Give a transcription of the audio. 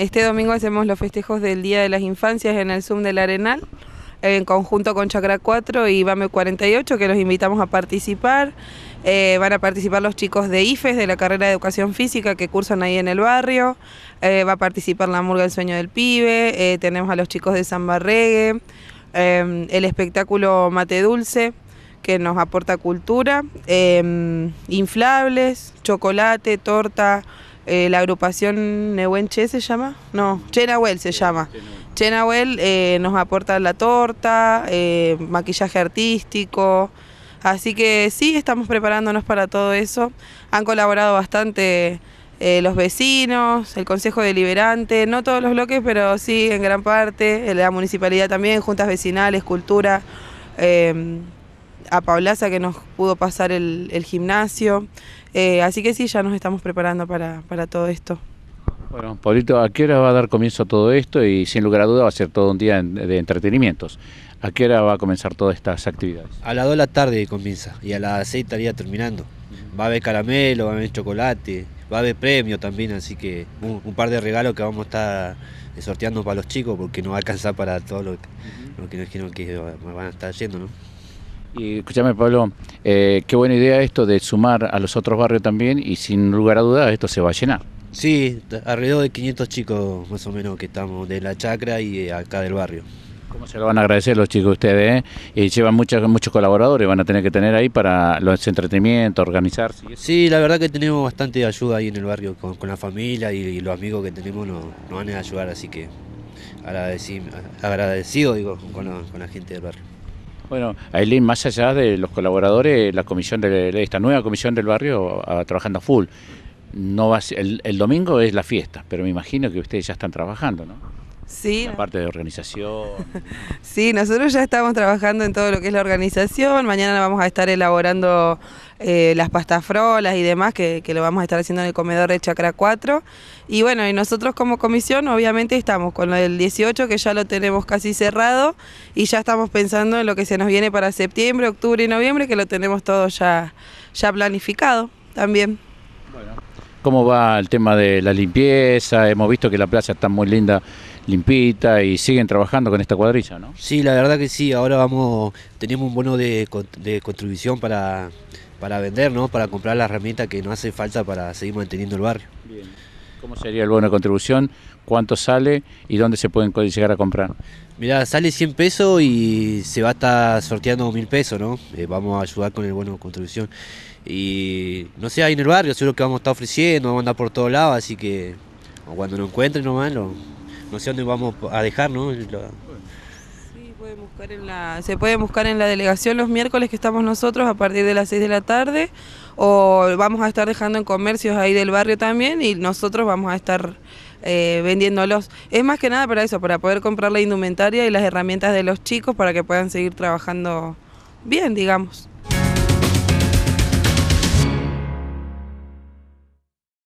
Este domingo hacemos los festejos del Día de las Infancias en el Zoom del Arenal en conjunto con Chacra 4 y BAME 48, que los invitamos a participar. Eh, van a participar los chicos de IFES, de la carrera de Educación Física, que cursan ahí en el barrio. Eh, va a participar la Murga del Sueño del Pibe. Eh, tenemos a los chicos de San Reggae. el espectáculo Mate Dulce, que nos aporta cultura. inflables, chocolate, torta. Eh, la agrupación Nehuenche se llama, no, Che se llama. Chenawell eh, nos aporta la torta, eh, maquillaje artístico, así que sí, estamos preparándonos para todo eso. Han colaborado bastante los vecinos, el Consejo Deliberante, no todos los bloques, pero sí en gran parte, la municipalidad también, juntas vecinales, cultura a Paulaza que nos pudo pasar el, gimnasio. Eh, así que sí, ya nos estamos preparando para, todo esto. Bueno, Paulito, ¿a qué hora va a dar comienzo todo esto? Y sin lugar a duda va a ser todo un día de entretenimientos. ¿A qué hora va a comenzar todas estas actividades? A las 2 de la tarde comienza y a las 6 estaría terminando. Va a haber caramelo, va a haber chocolate, va a haber premio también, así que un, par de regalos que vamos a estar eh, sorteando para los chicos porque no va a alcanzar para todo lo, lo que, que van a estar yendo, ¿no? Y escúchame, Pablo, eh, qué buena idea esto de sumar a los otros barrios también y sin lugar a dudas esto se va a llenar. Sí, alrededor de 500 chicos más o menos que estamos de la chacra y acá del barrio. ¿Cómo se lo van a agradecer los chicos ustedes? Eh? Y llevan muchos, muchos colaboradores, van a tener que tener ahí para los entretenimientos, organizarse. Sí, la verdad que tenemos bastante ayuda ahí en el barrio con, la familia y, los amigos que tenemos nos, van a ayudar, así que agradecido, digo, con la gente del barrio. Bueno, Aileen, más allá de los colaboradores, la comisión de esta nueva comisión del barrio va ah, trabajando a full. No va, el, el domingo es la fiesta, pero me imagino que ustedes ya están trabajando, ¿no? Sí. parte de organización. sí, nosotros ya estamos trabajando en todo lo que es la organización. Mañana vamos a estar elaborando eh, las pastafrolas y demás, que, lo vamos a estar haciendo en el comedor de Chacra 4. Y bueno, y nosotros como comisión obviamente estamos con el 18, que ya lo tenemos casi cerrado, y ya estamos pensando en lo que se nos viene para septiembre, octubre y noviembre, que lo tenemos todo ya, ya planificado también. ¿Cómo va el tema de la limpieza? Hemos visto que la plaza está muy linda, limpita, y siguen trabajando con esta cuadrilla, ¿no? Sí, la verdad que sí, ahora vamos, tenemos un bono de, de contribución para, para vender, ¿no? Para comprar la herramienta que nos hace falta para seguir manteniendo el barrio. Bien. ¿Cómo sería el bono de contribución? ¿Cuánto sale y dónde se pueden llegar a comprar? Mira, sale 100 pesos y se va a estar sorteando 1000 pesos, ¿no? Eh, vamos a ayudar con el bono de contribución. Y no sé, ahí en el barrio lo que vamos a estar ofreciendo, vamos a andar por todos lados, así que cuando lo encuentren nomás, no sé dónde vamos a dejar, ¿no? buscar en la, se puede buscar en la delegación los miércoles que estamos nosotros a partir de las 6 de la tarde o vamos a estar dejando en comercios ahí del barrio también y nosotros vamos a estar eh, vendiéndolos. Es más que nada para eso, para poder comprar la indumentaria y las herramientas de los chicos para que puedan seguir trabajando bien, digamos.